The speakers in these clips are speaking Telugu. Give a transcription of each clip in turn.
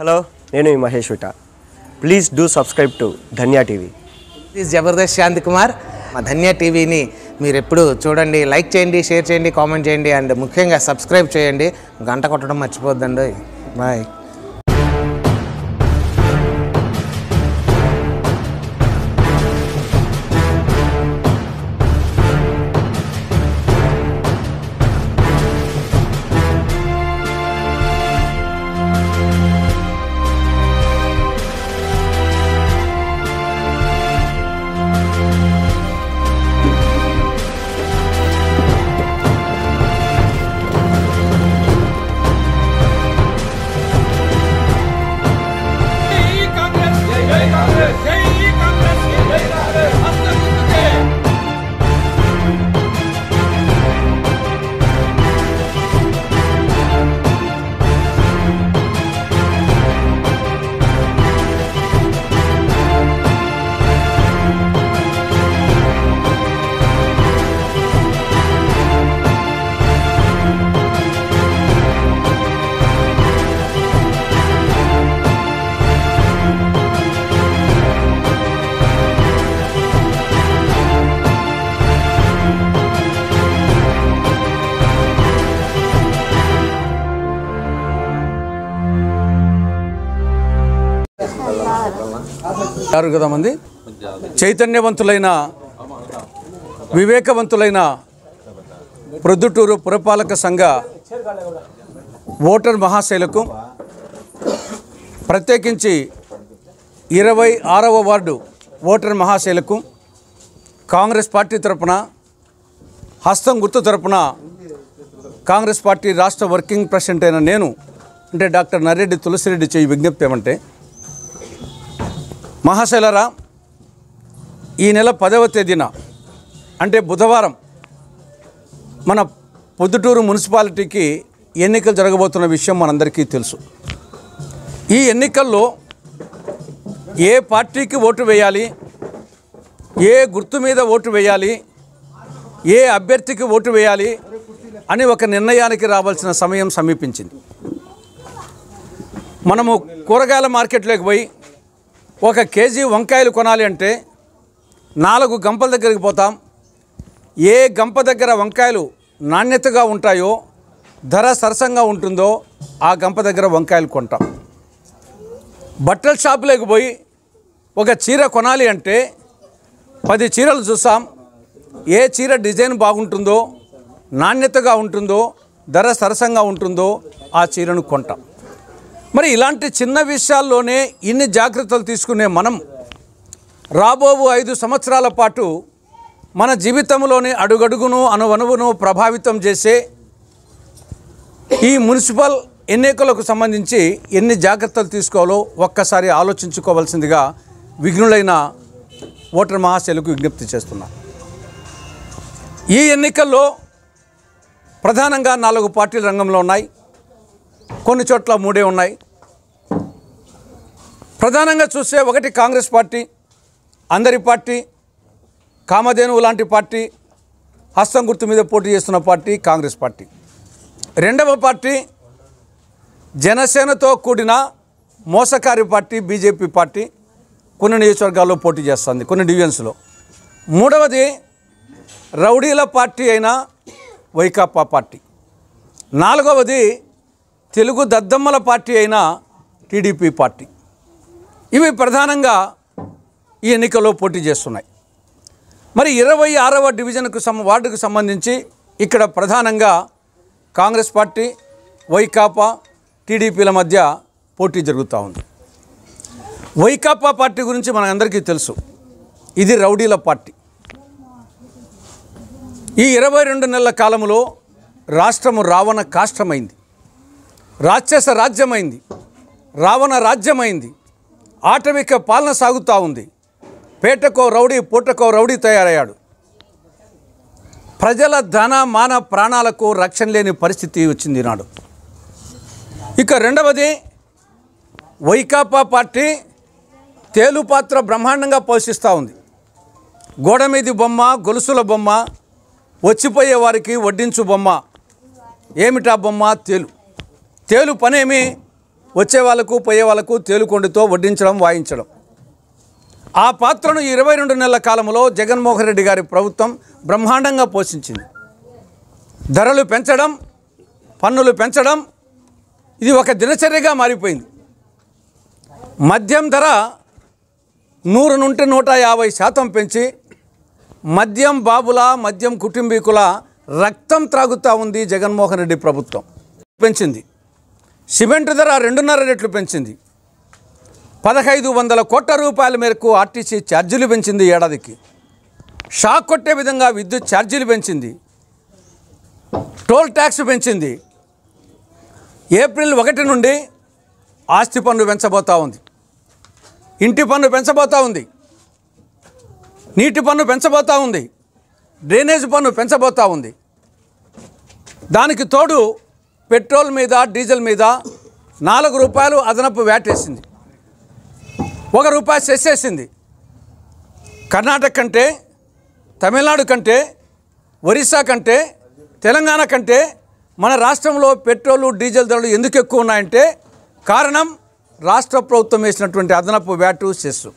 హలో నేను ఈ మహేష్ విట please do subscribe to Dhanya TV please Jabardasth Shanth Kumar మా ధన్యా టీవీని మీరు ఎప్పుడు చూడండి లైక్ చేయండి షేర్ చేయండి కామెంట్ చేయండి అండ్ ముఖ్యంగా సబ్స్క్రైబ్ చేయండి గంట కొట్టడం మర్చిపోద్దండి బాయ్ ఉంటారు కదా మంది చైతన్యవంతులైన వివేకవంతులైన ప్రొద్దుటూరు పురపాలక సంఘ ఓటర్ మహాశైలకు ప్రత్యేకించి ఇరవై ఆరవ వార్డు ఓటర్ మహాశైలకు కాంగ్రెస్ పార్టీ తరపున హస్తం గుర్తు తరపున కాంగ్రెస్ పార్టీ రాష్ట్ర వర్కింగ్ ప్రెసిడెంట్ అయిన నేను అంటే డాక్టర్ నరెడ్డి తులసిరెడ్డి చేయి విజ్ఞప్తి ఏమంటే మహాశైలరా ఈ నెల పదవ తేదీన అంటే బుధవారం మన పొద్దుటూరు మున్సిపాలిటీకి ఎన్నికలు జరగబోతున్న విషయం మనందరికీ తెలుసు ఈ ఎన్నికల్లో ఏ పార్టీకి ఓటు వేయాలి ఏ గుర్తు మీద ఓటు వేయాలి ఏ అభ్యర్థికి ఓటు వేయాలి అని ఒక నిర్ణయానికి రావాల్సిన సమయం సమీపించింది మనము కూరగాయల మార్కెట్లోకి పోయి ఒక కేజీ వంకాయలు కొనాలి అంటే నాలుగు గంపల దగ్గరికి పోతాం ఏ గంప దగ్గర వంకాయలు నాణ్యతగా ఉంటాయో ధర సరసంగా ఉంటుందో ఆ గంప దగ్గర వంకాయలు కొంటాం బట్టల షాపులోకి పోయి ఒక చీర కొనాలి అంటే పది చీరలు చూసాం ఏ చీర డిజైన్ బాగుంటుందో నాణ్యతగా ఉంటుందో ధర సరసంగా ఉంటుందో ఆ చీరను కొంటాం మరి ఇలాంటి చిన్న విషయాల్లోనే ఇన్ని జాగ్రత్తలు తీసుకునే మనం రాబోవు ఐదు సంవత్సరాల పాటు మన జీవితంలోని అడుగడుగును అనువనువును ప్రభావితం చేసే ఈ మున్సిపల్ ఎన్నికలకు సంబంధించి ఎన్ని జాగ్రత్తలు తీసుకోవాలో ఒక్కసారి ఆలోచించుకోవాల్సిందిగా విఘ్నులైన ఓటర్ మహాశైలకు విజ్ఞప్తి చేస్తున్నా ఈ ఎన్నికల్లో ప్రధానంగా నాలుగు పార్టీలు రంగంలో ఉన్నాయి కొన్ని చోట్ల మూడే ఉన్నాయి ప్రధానంగా చూస్తే ఒకటి కాంగ్రెస్ పార్టీ అందరి పార్టీ కామధేనువు లాంటి పార్టీ హస్తం గుర్తు మీద పోటీ చేస్తున్న పార్టీ కాంగ్రెస్ పార్టీ రెండవ పార్టీ జనసేనతో కూడిన మోసకారి పార్టీ బీజేపీ పార్టీ కొన్ని నియోజకవర్గాల్లో పోటీ చేస్తుంది కొన్ని డివిజన్స్లో మూడవది రౌడీల పార్టీ అయిన వైకాపా పార్టీ నాలుగవది తెలుగు దద్దమ్మల పార్టీ అయిన టీడీపీ పార్టీ ఇవి ప్రధానంగా ఈ ఎన్నికల్లో పోటీ చేస్తున్నాయి మరి ఇరవై ఆరవ డివిజన్కు సం వార్డుకు సంబంధించి ఇక్కడ ప్రధానంగా కాంగ్రెస్ పార్టీ వైకాపా టీడీపీల మధ్య పోటీ జరుగుతూ ఉంది వైకాపా పార్టీ గురించి మన అందరికీ తెలుసు ఇది రౌడీల పార్టీ ఈ ఇరవై రెండు నెలల కాలంలో రాష్ట్రము రావణ కాష్టమైంది రాక్షస రాజ్యమైంది రావణ రాజ్యమైంది ఆటవిక పాలన సాగుతూ ఉంది పేటకో రౌడీ పూటకో రౌడీ తయారయ్యాడు ప్రజల ధన మాన ప్రాణాలకు రక్షణ లేని పరిస్థితి వచ్చింది నాడు ఇక రెండవది వైకాపా పార్టీ తేలుపాత్ర బ్రహ్మాండంగా పోషిస్తూ ఉంది గోడ మీది బొమ్మ గొలుసుల బొమ్మ వచ్చిపోయే వారికి వడ్డించు బొమ్మ ఏమిటా బొమ్మ తేలు తేలు పనేమి వచ్చే వాళ్ళకు పోయే వాళ్ళకు తేలుకొండితో వడ్డించడం వాయించడం ఆ పాత్రను ఇరవై రెండు నెలల కాలంలో జగన్మోహన్ రెడ్డి గారి ప్రభుత్వం బ్రహ్మాండంగా పోషించింది ధరలు పెంచడం పన్నులు పెంచడం ఇది ఒక దినచర్యగా మారిపోయింది మద్యం ధర నూరు నుండి నూట యాభై శాతం పెంచి మద్యం బాబుల మద్యం కుటుంబీకుల రక్తం త్రాగుతూ ఉంది జగన్మోహన్ రెడ్డి ప్రభుత్వం పెంచింది సిమెంట్ ధర రెండున్నర రెట్లు పెంచింది పదహైదు వందల కోట్ల రూపాయల మేరకు ఆర్టీసీ ఛార్జీలు పెంచింది ఏడాదికి షాక్ కొట్టే విధంగా విద్యుత్ ఛార్జీలు పెంచింది టోల్ ట్యాక్స్ పెంచింది ఏప్రిల్ ఒకటి నుండి ఆస్తి పన్ను పెంచబోతూ ఉంది ఇంటి పన్ను పెంచబోతూ ఉంది నీటి పన్ను పెంచబోతూ ఉంది డ్రైనేజ్ పన్ను పెంచబోతూ ఉంది దానికి తోడు పెట్రోల్ మీద డీజిల్ మీద నాలుగు రూపాయలు అదనపు వ్యాట్ వేసింది ఒక రూపాయి సెస్ వేసింది కర్ణాటక కంటే తమిళనాడు కంటే ఒరిస్సా కంటే తెలంగాణ కంటే మన రాష్ట్రంలో పెట్రోల్ డీజిల్ ధరలు ఎందుకు ఎక్కువ ఉన్నాయంటే కారణం రాష్ట్ర ప్రభుత్వం వేసినటువంటి అదనపు వ్యాటు సెస్సు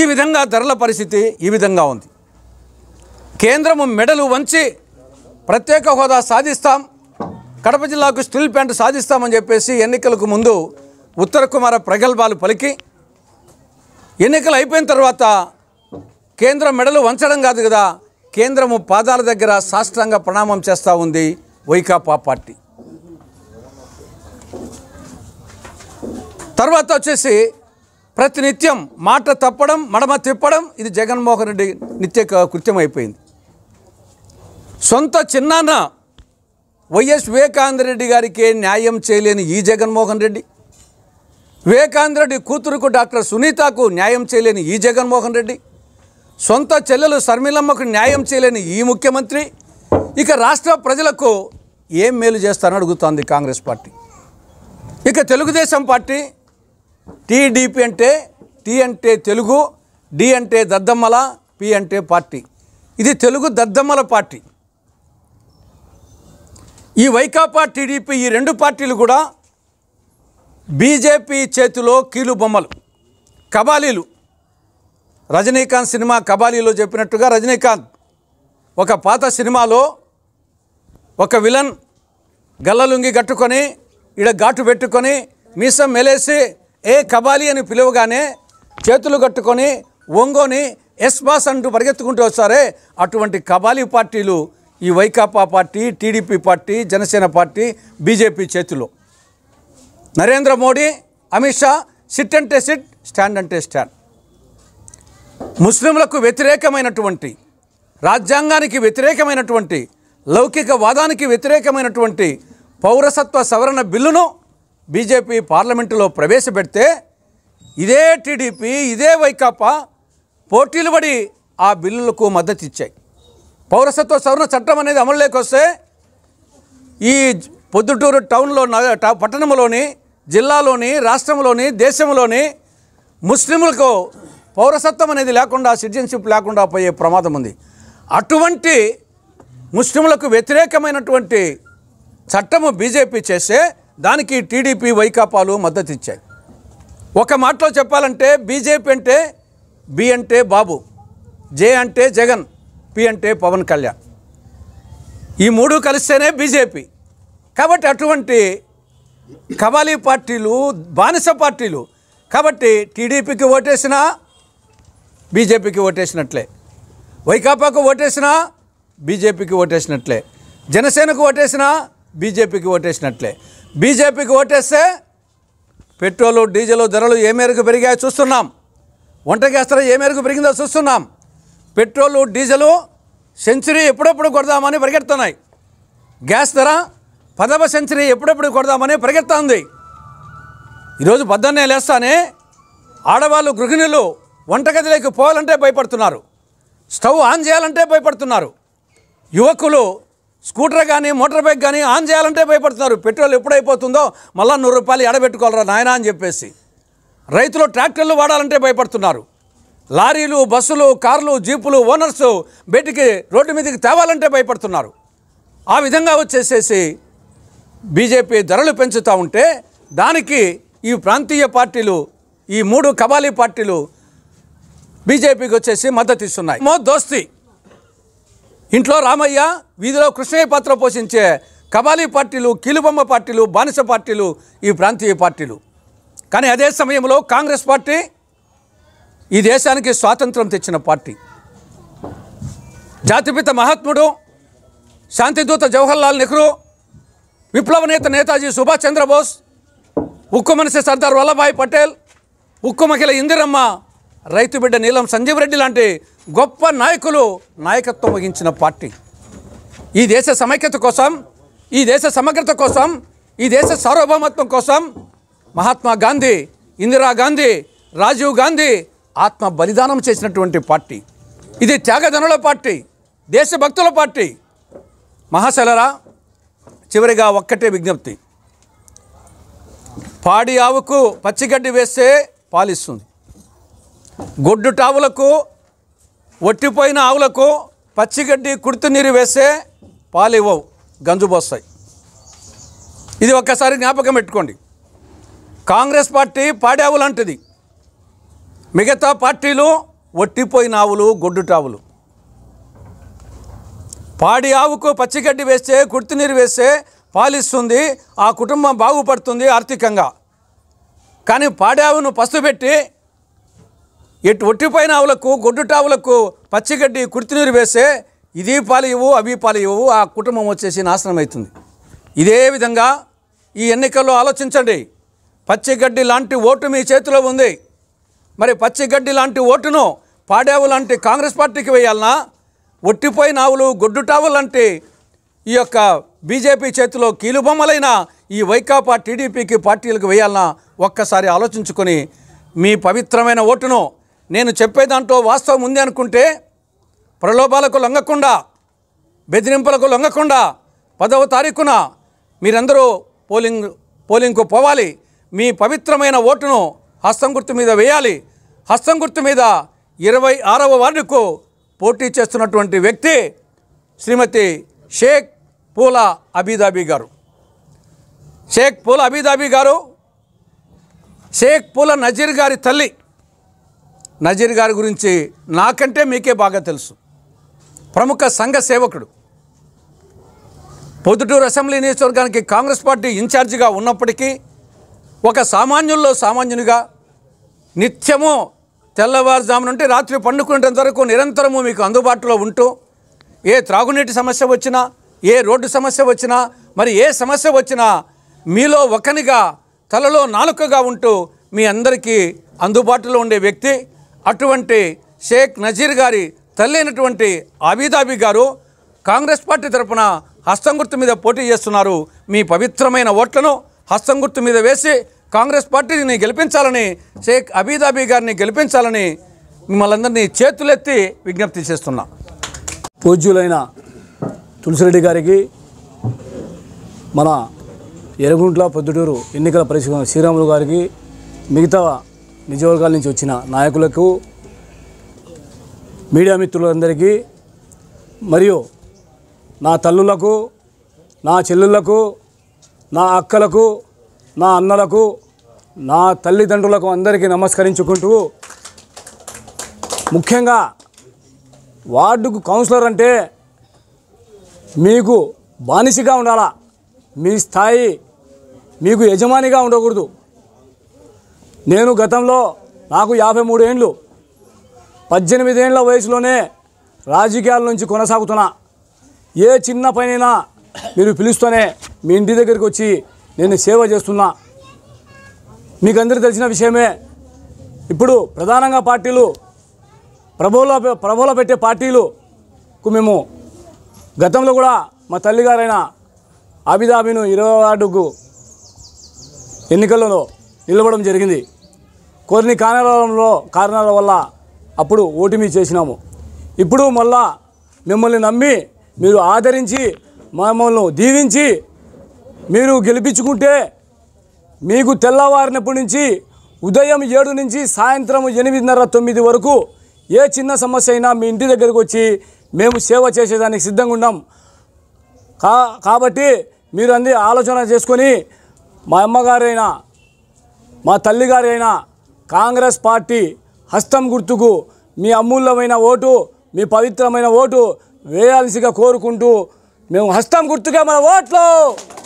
ఈ విధంగా ధరల పరిస్థితి ఈ విధంగా ఉంది కేంద్రము మెడలు వంచి ప్రత్యేక హోదా సాధిస్తాం కడప జిల్లాకు స్టిల్ ప్యాంటు సాధిస్తామని చెప్పేసి ఎన్నికలకు ముందు ఉత్తర కుమార ప్రగల్భాలు పలికి ఎన్నికలు అయిపోయిన తర్వాత కేంద్రం మెడలు వంచడం కాదు కదా కేంద్రము పాదాల దగ్గర సాష్టాంగ ప్రణామం చేస్తూ ఉంది వైకాపా పార్టీ తర్వాత వచ్చేసి ప్రతినిత్యం మాట తప్పడం మడమ తిప్పడం ఇది జగన్మోహన్ రెడ్డి నిత్య కృత్యం అయిపోయింది సొంత చిన్నాన్న వైఎస్ వివేకానంద రెడ్డి గారికి న్యాయం చేయలేని ఈ జగన్మోహన్ రెడ్డి వివేకానంద రెడ్డి కూతురుకు డాక్టర్ సునీతకు న్యాయం చేయలేని ఈ జగన్మోహన్ రెడ్డి సొంత చెల్లెలు శర్మిలమ్మకు న్యాయం చేయలేని ఈ ముఖ్యమంత్రి ఇక రాష్ట్ర ప్రజలకు ఏం మేలు చేస్తారని అడుగుతోంది కాంగ్రెస్ పార్టీ ఇక తెలుగుదేశం పార్టీ టీడీపీ అంటే టీ అంటే తెలుగు డి అంటే దద్దమ్మల పి అంటే పార్టీ ఇది తెలుగు దద్దమ్మల పార్టీ ఈ వైకాపా టీడీపీ ఈ రెండు పార్టీలు కూడా బీజేపీ చేతిలో కీలు బొమ్మలు కబాలీలు రజనీకాంత్ సినిమా కబాలీలో చెప్పినట్టుగా రజనీకాంత్ ఒక పాత సినిమాలో ఒక విలన్ గల్లలుంగి కట్టుకొని ఈడ ఘాటు పెట్టుకొని మీసం మెలేసి ఏ కబాలి అని పిలువగానే చేతులు కట్టుకొని ఒంగోని ఎస్ బాస్ అంటూ పరిగెత్తుకుంటూ వస్తారే అటువంటి కబాలి పార్టీలు ఈ Vaikapa party TDP party Janasena party BJP చేతిలో నరేంద్ర మోడీ అమిత్ షా సిట్ అంటే సిట్ స్టాండ్ అంటే స్టాండ్ ముస్లింలకు వ్యతిరేకమైనటువంటి రాజ్యాంగానికి వ్యతిరేకమైనటువంటి లౌకిక వాదానికి వ్యతిరేకమైనటువంటి పౌరసత్వ సవరణ బిల్లును బీజేపీ పార్లమెంటులో ప్రవేశపెడితే ఇదే టీడీపీ ఇదే వైకాపా పోటీలు పడి ఆ బిల్లులకు మద్దతు ఇచ్చాయి పౌరసత్వ సవరణ చట్టం అనేది అమలులోకి వస్తే ఈ పొద్దుటూరు టౌన్లో పట్టణంలోని జిల్లాలోని రాష్ట్రంలోని దేశంలోని ముస్లింలకు పౌరసత్వం అనేది లేకుండా సిటిజన్షిప్ లేకుండా పోయే ప్రమాదం ఉంది అటువంటి ముస్లింలకు వ్యతిరేకమైనటువంటి చట్టము బీజేపీ చేస్తే దానికి టీడీపీ వైకాపాలు మద్దతు ఇచ్చాయి ఒక మాటలో చెప్పాలంటే బీజేపీ అంటే బి అంటే బాబు జే అంటే జగన్ పి అంటే పవన్ కళ్యాణ్ ఈ మూడు కలిస్తేనే బీజేపీ కాబట్టి అటువంటి కవాలీ పార్టీలు బానిస పార్టీలు కాబట్టి టీడీపీకి ఓటేసినా బీజేపీకి ఓటేసినట్లే వైకాపాకు ఓటేసినా బీజేపీకి ఓటేసినట్లే జనసేనకు ఓటేసినా బీజేపీకి ఓటేసినట్లే బీజేపీకి ఓటేస్తే పెట్రోలు డీజిల్ ధరలు ఏ మేరకు పెరిగాయో చూస్తున్నాం వంట గ్యాస్ ధర ఏ మేరకు పెరిగిందో చూస్తున్నాం పెట్రోలు డీజిలు సెంచరీ ఎప్పుడెప్పుడు కొడదామని పరిగెడుతున్నాయి గ్యాస్ ధర పదవ సెంచరీ ఎప్పుడెప్పుడు కొడదామని పరిగెడుతుంది ఈరోజు పొద్దున్నే లేస్తానే ఆడవాళ్ళు గృహిణులు వంటగదిలోకి పోవాలంటే భయపడుతున్నారు స్టవ్ ఆన్ చేయాలంటే భయపడుతున్నారు యువకులు స్కూటర్ కానీ మోటార్ బైక్ కానీ ఆన్ చేయాలంటే భయపడుతున్నారు పెట్రోల్ ఎప్పుడైపోతుందో మళ్ళీ నూరు రూపాయలు ఎడబెట్టుకోవాలరా నాయన అని చెప్పేసి రైతులు ట్రాక్టర్లు వాడాలంటే భయపడుతున్నారు లారీలు బస్సులు కార్లు జీపులు ఓనర్స్ బయటికి రోడ్డు మీదకి తేవాలంటే భయపడుతున్నారు ఆ విధంగా వచ్చేసేసి బీజేపీ ధరలు పెంచుతూ ఉంటే దానికి ఈ ప్రాంతీయ పార్టీలు ఈ మూడు కబాలీ పార్టీలు బీజేపీకి వచ్చేసి మద్దతు ఇస్తున్నాయి మో దోస్తి ఇంట్లో రామయ్య వీధిలో కృష్ణయ్య పాత్ర పోషించే కబాలీ పార్టీలు కీలుబొమ్మ పార్టీలు బానిస పార్టీలు ఈ ప్రాంతీయ పార్టీలు కానీ అదే సమయంలో కాంగ్రెస్ పార్టీ ఈ దేశానికి స్వాతంత్రం తెచ్చిన పార్టీ జాతిపిత మహాత్ముడు శాంతిదూత జవహర్లాల్ నెహ్రూ విప్లవ నేత నేతాజీ సుభాష్ చంద్రబోస్ ఉక్కు మనిషి సర్దార్ వల్లభాయ్ పటేల్ ఉక్కు మహిళ ఇందిరమ్మ రైతు బిడ్డ నీలం సంజీవ్ రెడ్డి లాంటి గొప్ప నాయకులు నాయకత్వం వహించిన పార్టీ ఈ దేశ సమైక్యత కోసం ఈ దేశ సమగ్రత కోసం ఈ దేశ సార్వభౌమత్వం కోసం మహాత్మా గాంధీ ఇందిరాగాంధీ రాజీవ్ గాంధీ ఆత్మ బలిదానం చేసినటువంటి పార్టీ ఇది త్యాగజనుల పార్టీ దేశభక్తుల పార్టీ మహాశలరా చివరిగా ఒక్కటే విజ్ఞప్తి పాడి ఆవుకు పచ్చిగడ్డి వేస్తే పాలిస్తుంది గొడ్డు టావులకు ఒట్టిపోయిన ఆవులకు పచ్చిగడ్డి కుడుతు నీరు వేస్తే పాలు ఇవ్వవు గంజు పోస్తాయి ఇది ఒక్కసారి జ్ఞాపకం పెట్టుకోండి కాంగ్రెస్ పార్టీ పాడావు లాంటిది మిగతా పార్టీలు ఒట్టిపోయిన ఆవులు గొడ్డుటావులు పాడి ఆవుకు పచ్చిగడ్డి వేస్తే గుర్తునీరు వేస్తే పాలిస్తుంది ఆ కుటుంబం బాగుపడుతుంది ఆర్థికంగా కానీ పాడావును పసు పెట్టి ఎటు ఒట్టిపోయిన ఆవులకు గొడ్డుటావులకు పచ్చిగడ్డి కుర్తినీరు వేస్తే ఇది పాలు ఇవ్వు అవి పాలు ఇవ్వు ఆ కుటుంబం వచ్చేసి నాశనం అవుతుంది ఇదే విధంగా ఈ ఎన్నికల్లో ఆలోచించండి పచ్చిగడ్డి లాంటి ఓటు మీ చేతిలో ఉంది మరి పచ్చిగడ్డి లాంటి ఓటును పాడేవు లాంటి కాంగ్రెస్ పార్టీకి వేయాలన్నా ఒట్టిపోయిన ఆవులు గొడ్డుటావు లాంటి ఈ యొక్క బీజేపీ చేతిలో కీలుబొమ్మలైన ఈ వైకాపా టీడీపీకి పార్టీలకు వేయాలన్నా ఒక్కసారి ఆలోచించుకొని మీ పవిత్రమైన ఓటును నేను చెప్పేదాంట్లో వాస్తవం ఉంది అనుకుంటే ప్రలోభాలకు లొంగకుండా బెదిరింపులకు లొంగకుండా పదవ తారీఖున మీరందరూ పోలింగ్ పోలింగ్కు పోవాలి మీ పవిత్రమైన ఓటును హస్తం గుర్తు మీద వేయాలి హస్తం గుర్తు మీద ఇరవై ఆరవ వార్డుకు పోటీ చేస్తున్నటువంటి వ్యక్తి శ్రీమతి షేక్ పూల అబీదాబీ గారు షేక్ పూల అబీదాబీ గారు షేక్ పూల నజీర్ గారి తల్లి నజీర్ గారి గురించి నాకంటే మీకే బాగా తెలుసు ప్రముఖ సంఘ సేవకుడు పొద్దుటూరు అసెంబ్లీ నియోజకవర్గానికి కాంగ్రెస్ పార్టీ ఇన్ఛార్జిగా ఉన్నప్పటికీ ఒక సామాన్యుల్లో సామాన్యునిగా నిత్యము తెల్లవారుజాము నుండి రాత్రి పండుకునేంత వరకు నిరంతరము మీకు అందుబాటులో ఉంటూ ఏ త్రాగునీటి సమస్య వచ్చినా ఏ రోడ్డు సమస్య వచ్చినా మరి ఏ సమస్య వచ్చినా మీలో ఒకనిగా తలలో నాలుకగా ఉంటూ మీ అందరికీ అందుబాటులో ఉండే వ్యక్తి అటువంటి షేక్ నజీర్ గారి తల్లి అయినటువంటి ఆబీదాబీ గారు కాంగ్రెస్ పార్టీ తరఫున హస్తం గుర్తు మీద పోటీ చేస్తున్నారు మీ పవిత్రమైన ఓట్లను హస్తం గుర్తు మీద వేసి కాంగ్రెస్ పార్టీని గెలిపించాలని షేక్ అబీదాబీ గారిని గెలిపించాలని మిమ్మల్ని చేతులెత్తి విజ్ఞప్తి చేస్తున్నా పూజ్యులైన తులసిరెడ్డి గారికి మన ఎరుగుంట్ల పొద్దుటూరు ఎన్నికల పరిశ్రమ శ్రీరాములు గారికి మిగతా నిజవర్గాల నుంచి వచ్చిన నాయకులకు మీడియా మిత్రులందరికీ మరియు నా తల్లులకు నా చెల్లులకు నా అక్కలకు నా అన్నలకు నా తల్లిదండ్రులకు అందరికీ నమస్కరించుకుంటూ ముఖ్యంగా వార్డుకు కౌన్సిలర్ అంటే మీకు బానిసగా ఉండాలా మీ స్థాయి మీకు యజమానిగా ఉండకూడదు నేను గతంలో నాకు యాభై మూడు ఏండ్లు పద్దెనిమిదేండ్ల వయసులోనే రాజకీయాల నుంచి కొనసాగుతున్నా ఏ చిన్న పనైనా మీరు పిలుస్తూనే మీ ఇంటి దగ్గరికి వచ్చి నేను సేవ చేస్తున్నా అందరూ తెలిసిన విషయమే ఇప్పుడు ప్రధానంగా పార్టీలు ప్రభోలో ప్రభోలో పెట్టే పార్టీలుకు మేము గతంలో కూడా మా తల్లిగారైన అబిదాబీను ఇరవై వార్డుకు ఎన్నికలలో నిలవడం జరిగింది కొన్ని కారణాలలో కారణాల వల్ల అప్పుడు ఓటమి చేసినాము ఇప్పుడు మళ్ళా మిమ్మల్ని నమ్మి మీరు ఆదరించి మమ్మల్ని దీవించి మీరు గెలిపించుకుంటే మీకు తెల్లవారినప్పటి నుంచి ఉదయం ఏడు నుంచి సాయంత్రం ఎనిమిదిన్నర తొమ్మిది వరకు ఏ చిన్న సమస్య అయినా మీ ఇంటి దగ్గరకు వచ్చి మేము సేవ చేసేదానికి సిద్ధంగా ఉన్నాం కా కాబట్టి మీరు అంది ఆలోచన చేసుకొని మా అమ్మగారైనా మా తల్లిగారైనా కాంగ్రెస్ పార్టీ హస్తం గుర్తుకు మీ అమూల్యమైన ఓటు మీ పవిత్రమైన ఓటు వేయాల్సిగా కోరుకుంటూ మేము హస్తం గుర్తుగా మన ఓట్లు